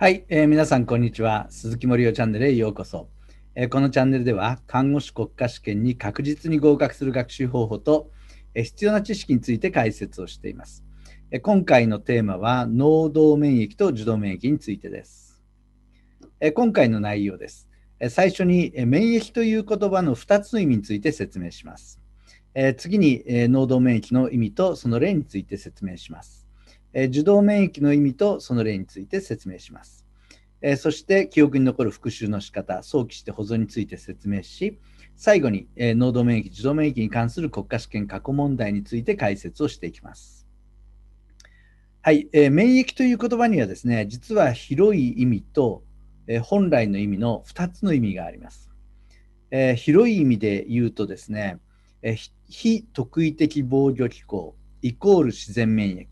はい、えー、皆さんこんにちは。鈴木森夫チャンネルへようこそ、えー、このチャンネルでは、看護師国家試験に確実に合格する学習方法と、えー、必要な知識について解説をしています。えー、今回のテーマは、脳動免疫と受動免疫についてです。えー、今回の内容です。え最初に、え免疫という言葉の2つの意味について説明します。え次に、え脳動免疫の意味とその例について説明します。え受動免疫の意味とその例について説明します。えそして記憶に残る復習の仕方、早期して保存について説明し、最後に、え能動免疫、受動免疫に関する国家試験過去問題について解説をしていきます。はい、えー、免疫という言葉にはですね、実は広い意味と、え本来の意味の2つの意味があります。えー、広い意味で言うとですね、え非特異的防御機構イコール自然免疫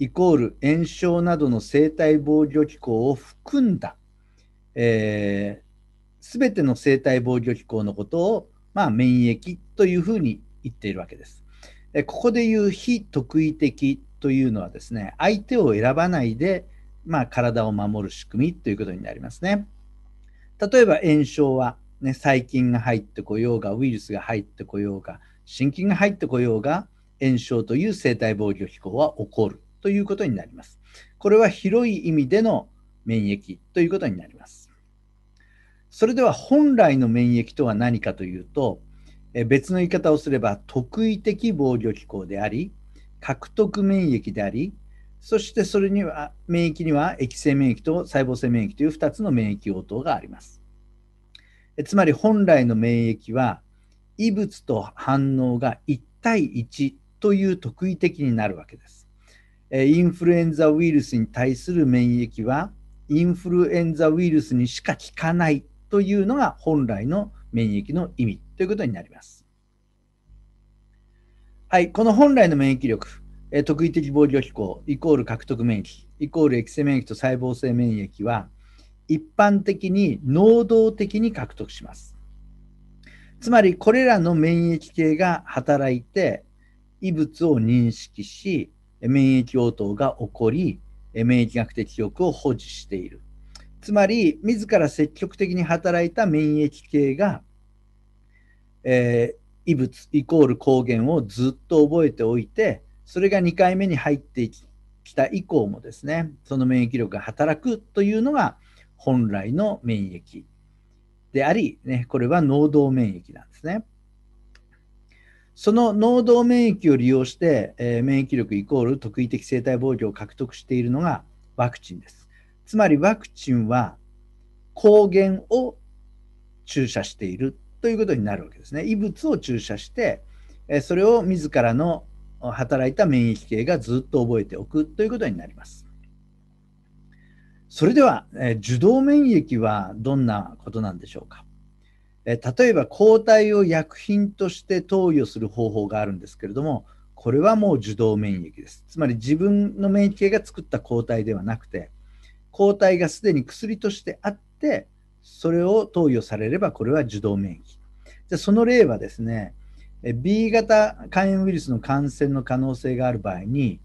イコール炎症などの生体防御機構を含んだ、えー、全ての生体防御機構のことを、まあ、免疫というふうに言っているわけです。えここで言う非特異的というのはですね、相手を選ばないで、まあ、体を守る仕組みということになりますね。例えば炎症は、ね、細菌が入ってこようが、ウイルスが入ってこようが、心筋が入ってこようが、炎症という生体防御機構は起こる。ということになります。これは広い意味での免疫ということになります。それでは本来の免疫とは何かというと、別の言い方をすれば、特異的防御機構であり、獲得免疫であり、そしてそれには免疫には液性免疫と細胞性免疫という2つの免疫応答があります。つまり本来の免疫は異物と反応が1対1という特異的になるわけです。インフルエンザウイルスに対する免疫はインフルエンザウイルスにしか効かないというのが本来の免疫の意味ということになります。はい、この本来の免疫力、特異的防御機構イコール獲得免疫イコールエキセ免疫と細胞性免疫は一般的に能動的に獲得します。つまりこれらの免疫系が働いて異物を認識し免疫応答が起こり、免疫学的記憶を保持している。つまり、自ら積極的に働いた免疫系が、えー、異物イコール抗原をずっと覚えておいて、それが2回目に入ってきた以降もですね、その免疫力が働くというのが本来の免疫であり、ね、これは能動免疫なんですね。その能動免疫を利用して、えー、免疫力イコール特異的生体防御を獲得しているのがワクチンです。つまりワクチンは抗原を注射しているということになるわけですね。異物を注射して、えー、それを自らの働いた免疫系がずっと覚えておくということになります。それでは、えー、受動免疫はどんなことなんでしょうか。え例えば抗体を薬品として投与する方法があるんですけれどもこれはもう受動免疫ですつまり自分の免疫系が作った抗体ではなくて抗体がすでに薬としてあってそれを投与されればこれは受動免疫じゃその例はですね B 型肝炎ウイルスの感染の可能性がある場合に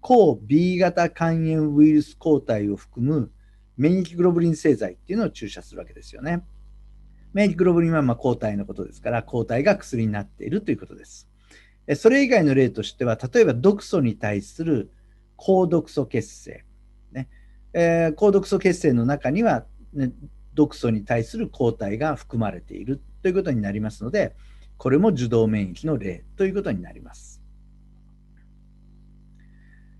抗 B 型肝炎ウイルス抗体を含む免疫グロブリン製剤っていうのを注射するわけですよね。免疫グロブリンはま抗体のことですから、抗体が薬になっているということです。それ以外の例としては、例えば毒素に対する抗毒素血清。ねえー、高毒素血清の中には、ね、毒素に対する抗体が含まれているということになりますので、これも受動免疫の例ということになります。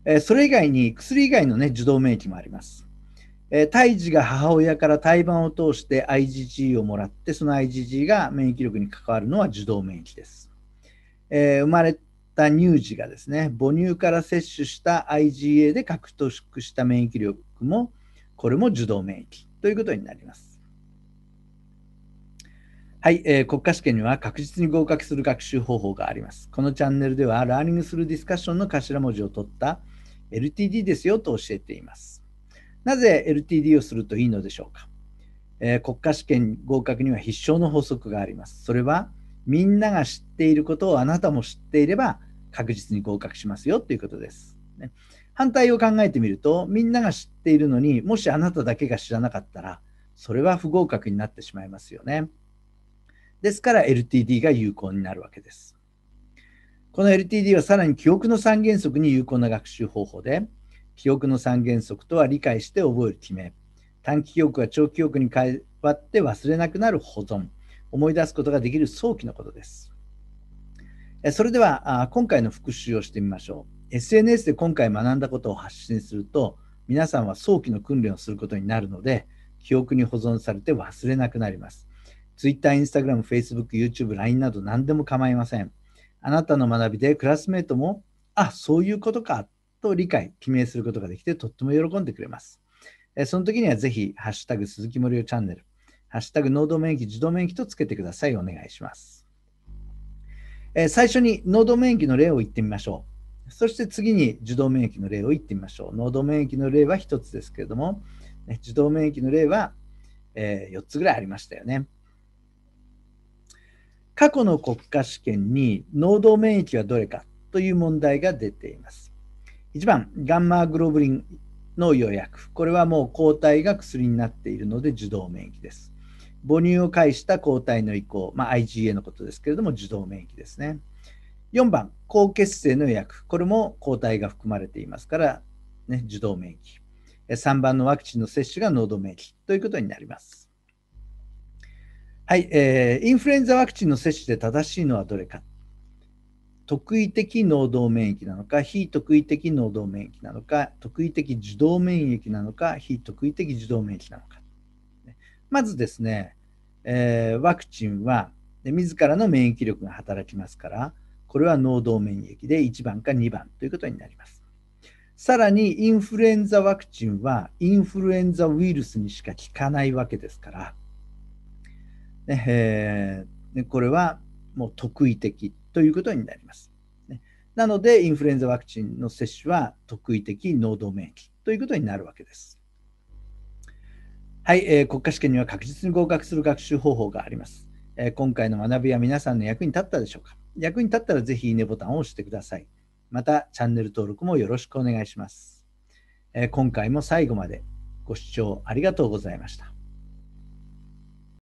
えそれ以外に薬以外の、ね、受動免疫もあります。えー、胎児が母親から胎盤を通して IgG をもらって、その IgG が免疫力に関わるのは受動免疫です。えー、生まれた乳児がですね、母乳から摂取した IgA で獲得した免疫力も、これも受動免疫ということになります。はい、えー、国家試験には確実に合格する学習方法があります。このチャンネルでは、ラーニングするディスカッションの頭文字を取った LTD ですよと教えています。なぜ LTD をするといいのでしょうか、えー、国家試験合格には必勝の法則があります。それはみんなが知っていることをあなたも知っていれば確実に合格しますよということです。ね、反対を考えてみるとみんなが知っているのにもしあなただけが知らなかったらそれは不合格になってしまいますよね。ですから LTD が有効になるわけです。この LTD はさらに記憶の三原則に有効な学習方法で記憶の三原則とは理解して覚える決め、短期記憶は長期記憶に変わって忘れなくなる保存、思い出すことができる早期のことです。それでは今回の復習をしてみましょう。SNS で今回学んだことを発信すると、皆さんは早期の訓練をすることになるので、記憶に保存されて忘れなくなります。Twitter、Instagram、Facebook、YouTube、LINE など何でも構いません。あなたの学びでクラスメートも、あ、そういうことかと理解、記名することができて、とっても喜んでくれます。その時にはぜひ、ハッシュタグ鈴木森生チャンネル、ハッシュタグ脳動免疫、自動免疫とつけてください。お願いします。え最初に脳動免疫の例を言ってみましょう。そして次に受動免疫の例を言ってみましょう。脳動免疫の例は1つですけれども、ね、受動免疫の例は、え4つぐらいありましたよね。過去の国家試験に脳動免疫はどれかという問題が出ています。1番、ガンマグロブリンの予約。これはもう抗体が薬になっているので受動免疫です。母乳を介した抗体の移行、まあ、IgA のことですけれども、受動免疫ですね。4番、高血清の予約。これも抗体が含まれていますから、ね、受動免疫。3番のワクチンの接種が濃度免疫ということになります。はい、えー、インフルエンザワクチンの接種で正しいのはどれか。特異的脳動免疫なのか、非特異的脳動免疫なのか、特異的受動免疫なのか、非特異的受動免疫なのか。まずですね、えー、ワクチンはで自らの免疫力が働きますから、これは脳動免疫で1番か2番ということになります。さらにインフルエンザワクチンはインフルエンザウイルスにしか効かないわけですから、ねえー、これはもう特異的ということになります。なので、インフルエンザワクチンの接種は特異的能動免疫ということになるわけです。はい、えー、国家試験には確実に合格する学習方法があります。えー、今回の学びは皆さんの役に立ったでしょうか役に立ったらぜひいいねボタンを押してください。また、チャンネル登録もよろしくお願いします。えー、今回も最後までご視聴ありがとうございました。